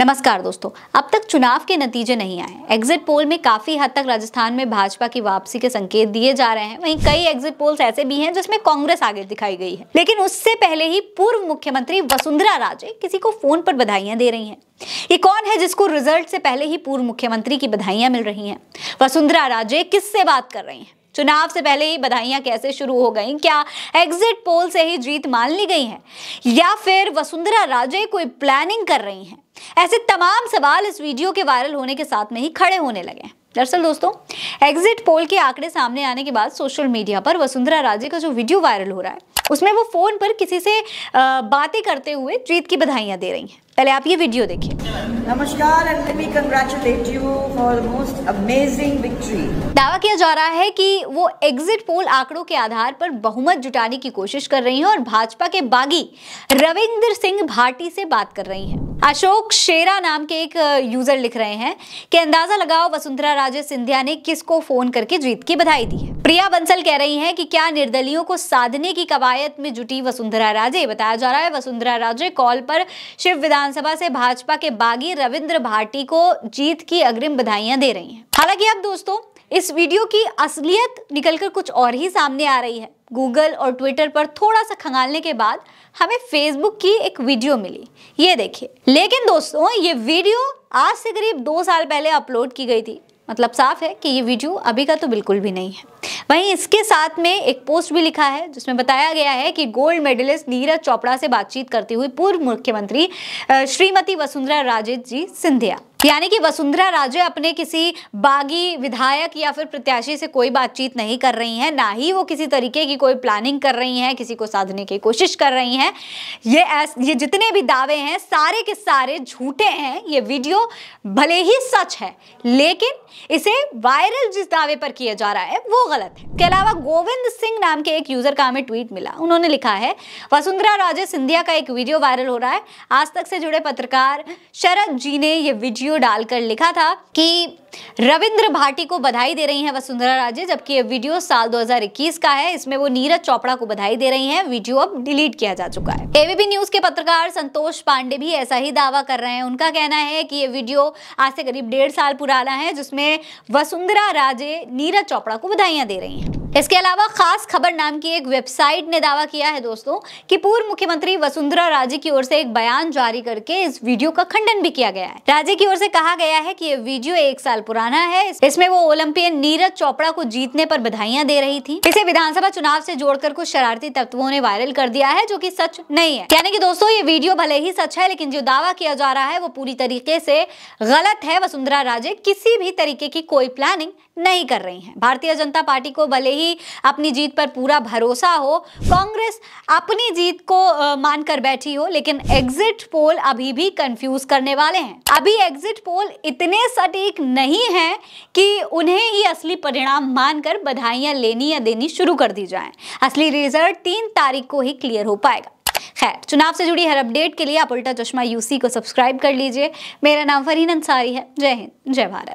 नमस्कार दोस्तों अब तक चुनाव के नतीजे नहीं आए एग्जिट पोल में काफी हद तक राजस्थान में भाजपा की वापसी के संकेत दिए जा रहे हैं वहीं कई एग्जिट पोल्स ऐसे भी हैं जिसमें कांग्रेस आगे दिखाई गई है लेकिन उससे पहले ही पूर्व मुख्यमंत्री वसुंधरा राजे किसी को फोन पर बधाइयां दे रही हैं ये कौन है जिसको रिजल्ट से पहले ही पूर्व मुख्यमंत्री की बधाइयां मिल रही हैं वसुंधरा राजे किससे बात कर रही हैं चुनाव से पहले ही बधाइयां कैसे शुरू हो गई क्या एग्जिट पोल से ही जीत मान ली गई है या फिर वसुंधरा राजे कोई प्लानिंग कर रही हैं ऐसे तमाम सवाल इस वीडियो के वायरल होने के साथ में ही खड़े होने लगे हैं दरअसल दोस्तों एग्जिट पोल के आंकड़े सामने आने के बाद सोशल मीडिया पर वसुंधरा राजे का जो वीडियो वायरल हो रहा है उसमें वो फ़ोन पर किसी से बातें करते हुए जीत की बधाइयां दे रही हैं पहले आप ये वीडियो देखिए नमस्कार मोस्ट अमेजिंग विक्ट्री दावा किया जा रहा है कि वो एग्जिट पोल आंकड़ों के आधार पर बहुमत जुटाने की कोशिश कर रही हैं और भाजपा के बागी रविंद्र सिंह भाटी से बात कर रही हैं अशोक शेरा नाम के एक यूजर लिख रहे हैं कि अंदाजा लगाओ वसुंधरा राजे सिंधिया ने किसको फोन करके जीत की बधाई दी है प्रिया बंसल कह रही हैं कि क्या निर्दलियों को साधने की कवायद में जुटी वसुंधरा राजे बताया जा रहा है वसुंधरा राजे कॉल पर शिव विधान विधानसभा से भाजपा के बागी रविंद्र भाटी को जीत की अग्रिम बधाइयां दे रही हैं हालांकि अब दोस्तों इस वीडियो की असलियत निकलकर कुछ और ही सामने आ रही है गूगल और ट्विटर पर थोड़ा सा खंगालने के बाद हमें फेसबुक की एक वीडियो मिली ये देखिए लेकिन दोस्तों ये वीडियो आज से करीब दो साल पहले अपलोड की गई थी मतलब साफ है कि ये वीडियो अभी का तो बिल्कुल भी नहीं है वहीं इसके साथ में एक पोस्ट भी लिखा है जिसमें बताया गया है कि गोल्ड मेडलिस्ट नीरज चोपड़ा से बातचीत करती हुई पूर्व मुख्यमंत्री श्रीमती वसुंधरा राजे जी सिंधिया यानी कि वसुंधरा राजे अपने किसी बागी विधायक या फिर प्रत्याशी से कोई बातचीत नहीं कर रही हैं ना ही वो किसी तरीके की कोई प्लानिंग कर रही हैं किसी को साधने की कोशिश कर रही हैं ये ऐस ये जितने भी दावे हैं सारे के सारे झूठे हैं ये वीडियो भले ही सच है लेकिन इसे वायरल जिस दावे पर किया जा रहा है वो गलत है इसके अलावा गोविंद सिंह नाम के एक यूजर का हमें ट्वीट मिला उन्होंने लिखा है वसुंधरा राजे सिंधिया का एक वीडियो वायरल हो रहा है आज तक से जुड़े पत्रकार शरद जी ने ये वीडियो वीडियो डालकर लिखा था कि रविंद्र भाटी को बधाई दे रही हैं वसुंधरा राजे जबकि ये वीडियो साल 2021 का है इसमें वो नीरज चोपड़ा को बधाई दे रही हैं वीडियो अब डिलीट किया जा चुका है एबीपी न्यूज के पत्रकार संतोष पांडे भी ऐसा ही दावा कर रहे हैं उनका कहना है कि ये वीडियो आज से करीब डेढ़ साल पुराना है जिसमें वसुंधरा राजे नीरज चोपड़ा को बधाइयां दे रही हैं इसके अलावा खास खबर नाम की एक वेबसाइट ने दावा किया है दोस्तों कि पूर्व मुख्यमंत्री वसुंधरा राजे की ओर से एक बयान जारी करके इस वीडियो का खंडन भी किया गया है राजे की ओर से कहा गया है कि ये वीडियो एक साल पुराना है इसमें वो ओलंपियन नीरज चोपड़ा को जीतने पर बधाइयां दे रही थी इसे विधानसभा चुनाव से जोड़कर कुछ शरारती तत्वों ने वायरल कर दिया है जो की सच नहीं है यानी की दोस्तों ये वीडियो भले ही सच है लेकिन जो दावा किया जा रहा है वो पूरी तरीके से गलत है वसुंधरा राजे किसी भी तरीके की कोई प्लानिंग नहीं कर रही है भारतीय जनता पार्टी को भले ही ही अपनी जीत पर पूरा भरोसा हो कांग्रेस अपनी जीत को मानकर बैठी हो लेकिन एग्जिट पोल अभी भी कंफ्यूज करने वाले हैं अभी एग्जिट पोल इतने सटीक नहीं है कि उन्हें ही असली परिणाम मानकर बधाइयां लेनी या देनी शुरू कर दी जाए असली रिजल्ट तीन तारीख को ही क्लियर हो पाएगा खैर चुनाव से जुड़ी हर अपडेट के लिए आप उल्टा चश्मा यूसी को सब्सक्राइब कर लीजिए मेरा नाम फरीन अंसारी है जय हिंद जय भारत